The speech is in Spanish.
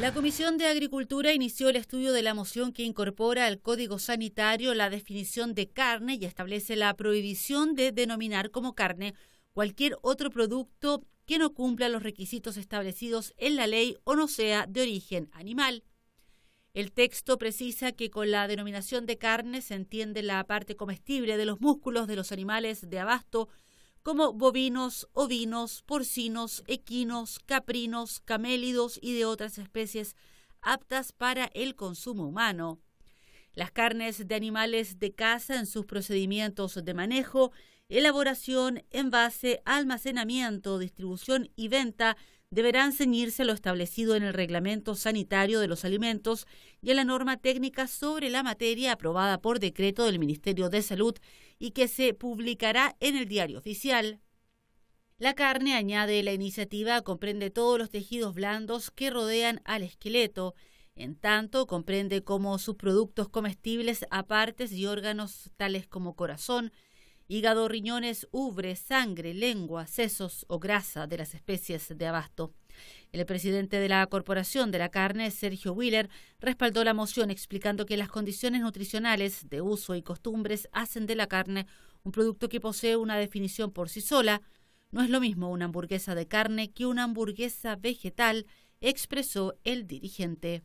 La Comisión de Agricultura inició el estudio de la moción que incorpora al Código Sanitario la definición de carne y establece la prohibición de denominar como carne cualquier otro producto que no cumpla los requisitos establecidos en la ley o no sea de origen animal. El texto precisa que con la denominación de carne se entiende la parte comestible de los músculos de los animales de abasto, como bovinos, ovinos, porcinos, equinos, caprinos, camélidos y de otras especies aptas para el consumo humano. Las carnes de animales de caza en sus procedimientos de manejo, elaboración, envase, almacenamiento, distribución y venta deberán ceñirse a lo establecido en el Reglamento Sanitario de los Alimentos y a la norma técnica sobre la materia aprobada por decreto del Ministerio de Salud y que se publicará en el diario oficial. La carne, añade la iniciativa, comprende todos los tejidos blandos que rodean al esqueleto. En tanto, comprende como productos comestibles, a partes y órganos tales como corazón, hígado, riñones, ubre, sangre, lengua, sesos o grasa de las especies de abasto. El presidente de la Corporación de la Carne, Sergio Wheeler, respaldó la moción explicando que las condiciones nutricionales de uso y costumbres hacen de la carne un producto que posee una definición por sí sola. No es lo mismo una hamburguesa de carne que una hamburguesa vegetal, expresó el dirigente.